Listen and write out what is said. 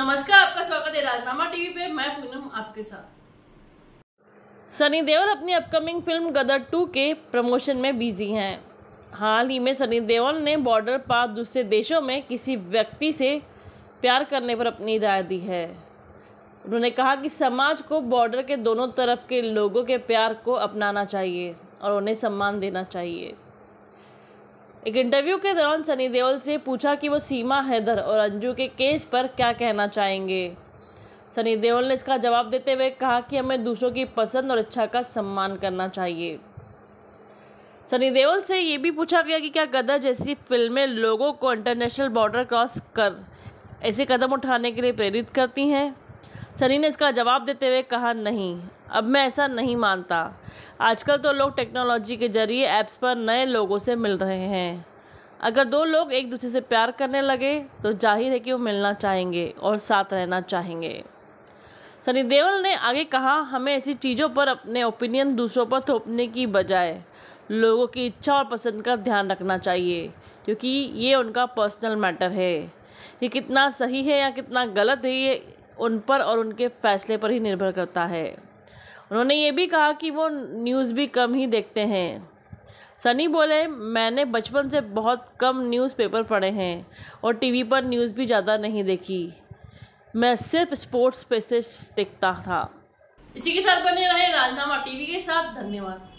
नमस्कार आपका स्वागत है राजनामा टीवी पे मैं पूनम आपके साथ सनी देओल अपनी अपकमिंग फिल्म गदर टू के प्रमोशन में बिजी हैं हाल ही में सनी देओल ने बॉर्डर पार दूसरे देशों में किसी व्यक्ति से प्यार करने पर अपनी राय दी है उन्होंने कहा कि समाज को बॉर्डर के दोनों तरफ के लोगों के प्यार को अपनाना चाहिए और उन्हें सम्मान देना चाहिए एक इंटरव्यू के दौरान सनी देओल से पूछा कि वो सीमा हैदर और अंजू के केस पर क्या कहना चाहेंगे सनी देओल ने इसका जवाब देते हुए कहा कि हमें दूसरों की पसंद और इच्छा का सम्मान करना चाहिए सनी देओल से ये भी पूछा गया कि क्या गदर जैसी फिल्में लोगों को इंटरनेशनल बॉर्डर क्रॉस कर ऐसे कदम उठाने के लिए प्रेरित करती हैं सनी ने इसका जवाब देते हुए कहा नहीं अब मैं ऐसा नहीं मानता आजकल तो लोग टेक्नोलॉजी के ज़रिए ऐप्स पर नए लोगों से मिल रहे हैं अगर दो लोग एक दूसरे से प्यार करने लगे तो जाहिर है कि वो मिलना चाहेंगे और साथ रहना चाहेंगे सनी देओल ने आगे कहा हमें ऐसी चीज़ों पर अपने ओपिनियन दूसरों पर थोपने की बजाय लोगों की इच्छा और पसंद का ध्यान रखना चाहिए क्योंकि ये उनका पर्सनल मैटर है ये कितना सही है या कितना गलत है ये उन पर और उनके फैसले पर ही निर्भर करता है उन्होंने ये भी कहा कि वो न्यूज़ भी कम ही देखते हैं सनी बोले मैंने बचपन से बहुत कम न्यूज़पेपर पढ़े हैं और टीवी पर न्यूज़ भी ज़्यादा नहीं देखी मैं सिर्फ स्पोर्ट्स पेसेस देखता था इसी के साथ बने रहे राजनामा टीवी के साथ धन्यवाद